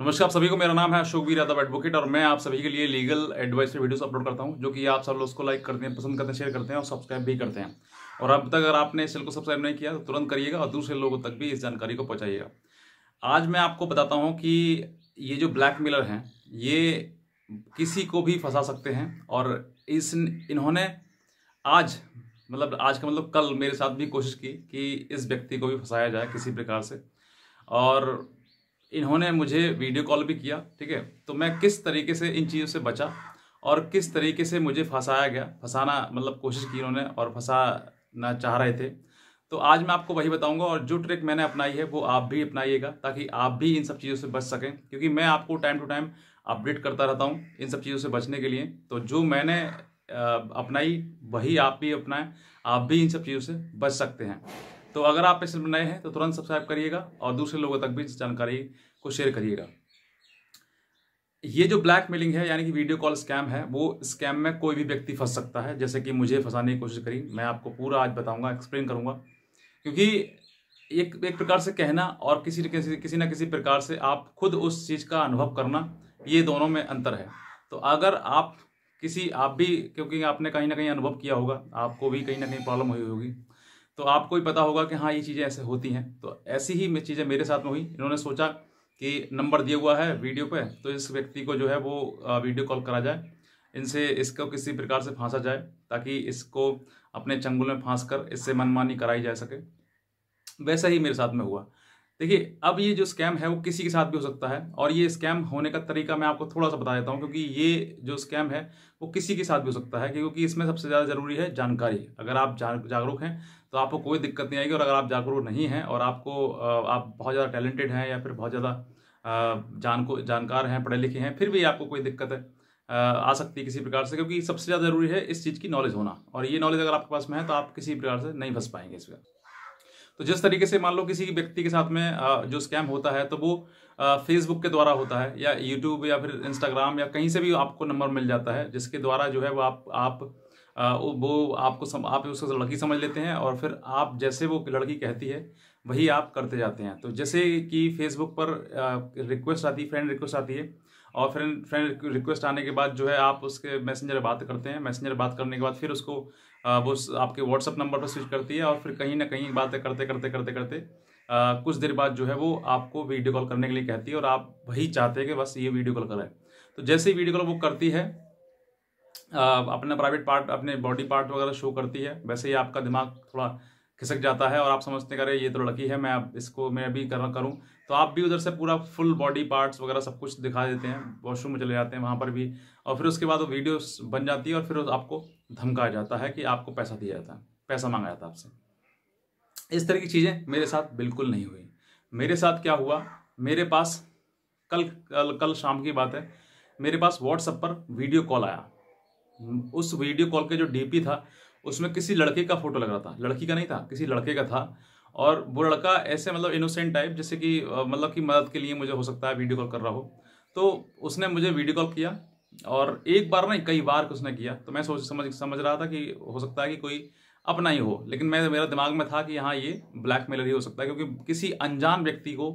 नमस्कार सभी को मेरा नाम है अशोक वीर यादव एडवोकेट और मैं आप सभी के लिए लीगल एडवाइस पे वीडियोस अपलोड करता हूं जो कि आप सब लोग उसको लाइक करते हैं पसंद करते हैं शेयर करते हैं और सब्सक्राइब भी करते हैं और अब तक अगर आपने इस चैनल को सब्सक्राइब नहीं किया तो तुरंत करिएगा और दूसरे लोगों तक भी इस जानकारी को पहुँचाइएगा आज मैं आपको बताता हूँ कि ये जो ब्लैक मिलर हैं ये किसी को भी फंसा सकते हैं और इस इन्होंने आज मतलब आज का मतलब कल मेरे साथ भी कोशिश की कि इस व्यक्ति को भी फंसाया जाए किसी प्रकार से और इन्होंने मुझे वीडियो कॉल भी किया ठीक है तो मैं किस तरीके से इन चीज़ों से बचा और किस तरीके से मुझे फंसाया गया फंसाना मतलब कोशिश की इन्होंने और फंसाना चाह रहे थे तो आज मैं आपको वही बताऊंगा और जो ट्रिक मैंने अपनाई है वो आप भी अपनाइएगा ताकि आप भी इन सब चीज़ों से बच सकें क्योंकि मैं आपको टाइम टू टाइम अपडेट करता रहता हूँ इन सब चीज़ों से बचने के लिए तो जो मैंने अपनाई वही आप भी अपनाएं आप भी इन सब चीज़ों से बच सकते हैं तो अगर आप इस नए हैं तो तुरंत सब्सक्राइब करिएगा और दूसरे लोगों तक भी जानकारी को शेयर करिएगा ये जो ब्लैक मेलिंग है यानी कि वीडियो कॉल स्कैम है वो स्कैम में कोई भी व्यक्ति फंस सकता है जैसे कि मुझे फंसाने की कोशिश करी मैं आपको पूरा आज बताऊंगा एक्सप्लेन करूंगा क्योंकि एक एक प्रकार से कहना और किसी किसी किसी ना किसी प्रकार से आप खुद उस चीज़ का अनुभव करना ये दोनों में अंतर है तो अगर आप किसी आप भी क्योंकि आपने कहीं ना कहीं अनुभव किया होगा आपको भी कहीं ना कहीं प्रॉब्लम हुई होगी तो आपको ही पता होगा कि हाँ ये चीज़ें ऐसे होती हैं तो ऐसी ही चीज़ें मेरे साथ में हुई इन्होंने सोचा कि नंबर दिया हुआ है वीडियो पे तो इस व्यक्ति को जो है वो वीडियो कॉल करा जाए इनसे इसको किसी प्रकार से फांसा जाए ताकि इसको अपने चंगुल में फांस कर इससे मनमानी कराई जा सके वैसा ही मेरे साथ में हुआ देखिए अब ये जो स्कैम है वो किसी के साथ भी हो सकता है और ये स्कैम होने का तरीका मैं आपको थोड़ा सा बता देता हूँ क्योंकि ये जो स्कैम है वो किसी के साथ भी हो सकता है क्योंकि इसमें सबसे ज़्यादा ज़रूरी है जानकारी अगर आप जागरूक हैं तो आपको कोई दिक्कत नहीं आएगी और अगर आप जागरूक नहीं हैं और आपको आप बहुत ज़्यादा टैलेंटेड हैं या फिर बहुत ज़्यादा जान को जानकार हैं पढ़े लिखे हैं फिर भी आपको कोई दिक्कत है आ सकती है किसी प्रकार से क्योंकि सबसे ज़्यादा ज़रूरी है इस चीज़ की नॉलेज होना और ये नॉलेज अगर आपके पास में है तो आप किसी प्रकार से नहीं फंस पाएंगे इसका तो जिस तरीके से मान लो किसी व्यक्ति के साथ में जो स्कैम होता है तो वो फेसबुक के द्वारा होता है या यूट्यूब या फिर इंस्टाग्राम या कहीं से भी आपको नंबर मिल जाता है जिसके द्वारा जो है वो आप आप वो आपको सम, आप उसको लड़की समझ लेते हैं और फिर आप जैसे वो लड़की कहती है वही आप करते जाते हैं तो जैसे कि फेसबुक पर रिक्वेस्ट आती है फ्रेंड रिक्वेस्ट आती है और फ्रेंड फ्रेंड रिक्वेस्ट आने के बाद जो है आप उसके मैसेंजर बात करते हैं मैसेंजर बात करने के बाद फिर उसको वो आपके व्हाट्सअप नंबर पर स्विच करती है और फिर कहीं ना कहीं बातें करते करते करते करते कुछ देर बाद जो है वो आपको वीडियो कॉल करने के लिए कहती है और आप वही चाहते हैं कि बस ये वीडियो कॉल करें तो जैसे ही वीडियो कॉल वो करती है अपना प्राइवेट पार्ट अपने बॉडी पार्ट वगैरह शो करती है वैसे ही आपका दिमाग थोड़ा खिसक जाता है और आप समझते अरे ये तो लड़की है मैं अब इसको मैं भी कर करूँ तो आप भी उधर से पूरा फुल बॉडी पार्ट्स वगैरह सब कुछ दिखा देते हैं वॉशरूम में चले जाते हैं वहाँ पर भी और फिर उसके बाद वो वीडियोस बन जाती है और फिर आपको धमकाया जाता है कि आपको पैसा दिया जाता है पैसा मांगा जाता है आपसे इस तरह की चीज़ें मेरे साथ बिल्कुल नहीं हुई मेरे साथ क्या हुआ मेरे पास कल कल, कल शाम की बात है मेरे पास व्हाट्सएप पर वीडियो कॉल आया उस वीडियो कॉल के जो डीपी था उसमें किसी लड़के का फोटो लग रहा था लड़की का नहीं था किसी लड़के का था और वो लड़का ऐसे मतलब इनोसेंट टाइप जैसे कि मतलब कि मदद के लिए मुझे हो सकता है वीडियो कॉल कर रहा हो तो उसने मुझे वीडियो कॉल किया और एक बार नहीं कई बार उसने किया तो मैं सोच समझ समझ रहा था कि हो सकता है कि कोई अपना ही हो लेकिन मैं मेरा दिमाग में था कि हाँ ये ब्लैक मेलर ही हो सकता है क्योंकि किसी अनजान व्यक्ति को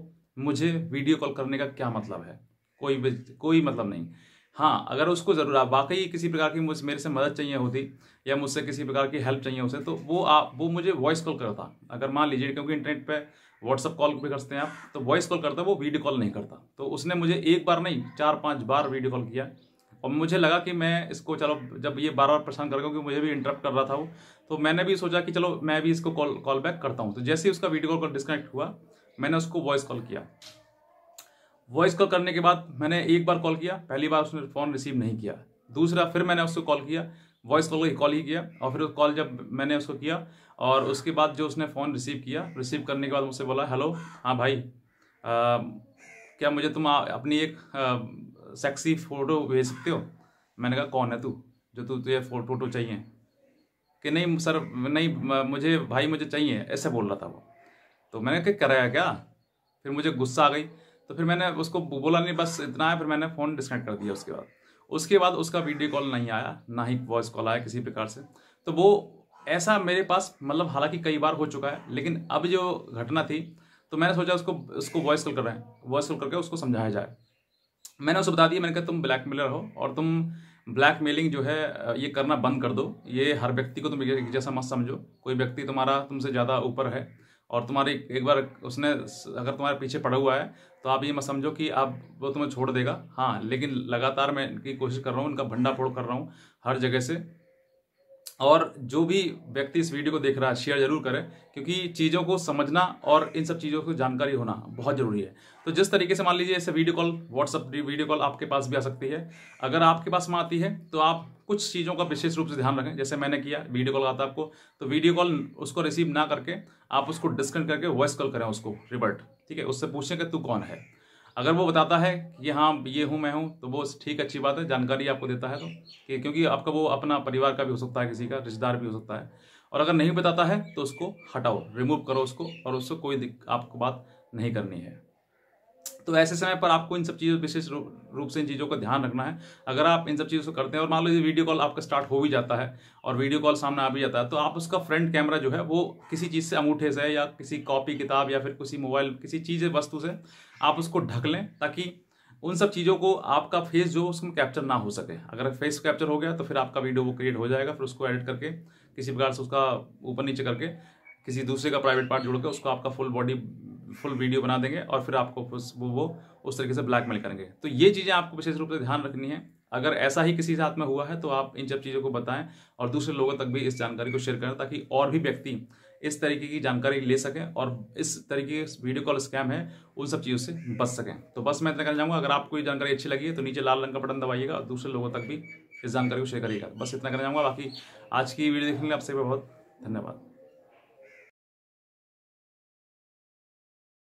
मुझे वीडियो कॉल करने का क्या मतलब है कोई कोई मतलब नहीं हाँ अगर उसको ज़रूर आप वाकई किसी प्रकार की मुझ मेरे से मदद चाहिए होती या मुझसे किसी प्रकार की हेल्प चाहिए उसे तो वो आप वो मुझे वॉइस कॉल करता अगर मान लीजिए क्योंकि इंटरनेट पे व्हाट्सअप कॉल भी करते हैं आप तो वॉइस कॉल करता वो वीडियो कॉल नहीं करता तो उसने मुझे एक बार नहीं चार पाँच बार वीडियो कॉल किया और मुझे लगा कि मैं इसको चलो जब ये बार बार परेशान कर क्योंकि मुझे भी इंटरप्ट कर रहा था वो तो मैंने भी सोचा कि चलो मैं भी इसको कॉल कॉल बैक करता हूँ तो जैसे ही उसका वीडियो कॉल डिस्कनेक्ट हुआ मैंने उसको वॉइस कॉल किया वॉइस कॉल करने के बाद मैंने एक बार कॉल किया पहली बार उसने फ़ोन रिसीव नहीं किया दूसरा फिर मैंने उसको कॉल किया वॉइस कॉल ही कॉल ही किया और फिर कॉल जब मैंने उसको किया और उसके बाद जो उसने फ़ोन रिसीव किया रिसीव करने के बाद मुझसे बोला हेलो हाँ भाई आ, क्या मुझे तुम अपनी एक आ, सेक्सी फ़ोटो भेज सकते हो मैंने कहा कौन है तू जो तू तुझे फ़ोटो चाहिए कि नहीं सर नहीं मुझे भाई मुझे चाहिए ऐसे बोल रहा था वो तो मैंने कहा कराया क्या फिर मुझे गुस्सा आ गई तो फिर मैंने उसको बोला नहीं बस इतना है फिर मैंने फ़ोन डिस्कनेक्ट कर दिया उसके बाद उसके बाद उसका वीडियो कॉल नहीं आया ना ही वॉइस कॉल आया किसी प्रकार से तो वो ऐसा मेरे पास मतलब हालांकि कई बार हो चुका है लेकिन अब जो घटना थी तो मैंने सोचा उसको उसको वॉइस कॉल कर रहे हैं वॉइस कॉल करके उसको समझाया जाए मैंने उसे बता दिया मैंने कहा तुम ब्लैक मेलर हो और तुम ब्लैक मेलिंग जो है ये करना बंद कर दो ये हर व्यक्ति को तुम जैसा मत समझो कोई व्यक्ति तुम्हारा तुमसे ज़्यादा ऊपर है और तुम्हारी एक बार उसने अगर तुम्हारे पीछे पड़ा हुआ है तो आप ये मत समझो कि आप वो तुम्हें छोड़ देगा हाँ लेकिन लगातार मैं इनकी कोशिश कर रहा हूँ इनका भंडाफोड़ कर रहा हूँ हर जगह से और जो भी व्यक्ति इस वीडियो को देख रहा है शेयर जरूर करें क्योंकि चीज़ों को समझना और इन सब चीज़ों को जानकारी होना बहुत ज़रूरी है तो जिस तरीके से मान लीजिए ऐसे video call WhatsApp video call आपके पास भी आ सकती है अगर आपके पास में आती है तो आप कुछ चीज़ों का विशेष रूप से ध्यान रखें जैसे मैंने किया वीडियो कॉल आता आपको तो वीडियो कॉल उसको रिसीव ना करके आप उसको डिस्कनेक्ट करके वॉइस कॉल करें उसको रिवर्ट ठीक है उससे पूछें कि तू कौन है अगर वो बताता है कि हाँ ये हूँ मैं हूँ तो वो ठीक अच्छी बात है जानकारी आपको देता है तो कि क्योंकि आपका वो अपना परिवार का भी हो सकता है किसी का रिश्तेदार भी हो सकता है और अगर नहीं बताता है तो उसको हटाओ रिमूव करो उसको और उससे कोई आपको बात नहीं करनी है तो ऐसे समय पर आपको इन सब चीज़ों विशेष रूप से इन चीज़ों का ध्यान रखना है अगर आप इन सब चीज़ों को करते हैं और मान लो ये वीडियो कॉल आपका स्टार्ट हो भी जाता है और वीडियो कॉल सामने आ भी जाता है तो आप उसका फ्रंट कैमरा जो है वो किसी चीज़ से अंगूठे से या किसी कॉपी किताब या फिर किसी मोबाइल किसी चीज़ वस्तु से आप उसको ढक लें ताकि उन सब चीज़ों को आपका फेस जो उसमें कैप्चर ना हो सके अगर फेस कैप्चर हो गया तो फिर आपका वीडियो वो क्रिएट हो जाएगा फिर उसको एडिट करके किसी प्रकार से उसका ऊपर नीचे करके किसी दूसरे का प्राइवेट पार्ट जोड़ के उसको आपका फुल बॉडी फुल वीडियो बना देंगे और फिर आपको वो वो उस तरीके से ब्लैकमेल करेंगे तो ये चीज़ें आपको विशेष रूप से ध्यान रखनी है अगर ऐसा ही किसी साथ में हुआ है तो आप इन सब चीज़ों को बताएं और दूसरे लोगों तक भी इस जानकारी को शेयर करें ताकि और भी व्यक्ति इस तरीके की जानकारी ले सकें और इस तरीके की वीडियो कॉल स्कैम है उन सब चीज़ों से बच सकें तो बस मैं इतना कहना चाहूँगा अगर आपको ये जानकारी अच्छी लगी है तो नीचे लाल रंग का बटन दबाइएगा और दूसरे लोगों तक भी इस जानकारी को शेयर करिएगा बस इतना कहना चाहूँगा बाकी आज की वीडियो देखने के लिए आपसे बहुत धन्यवाद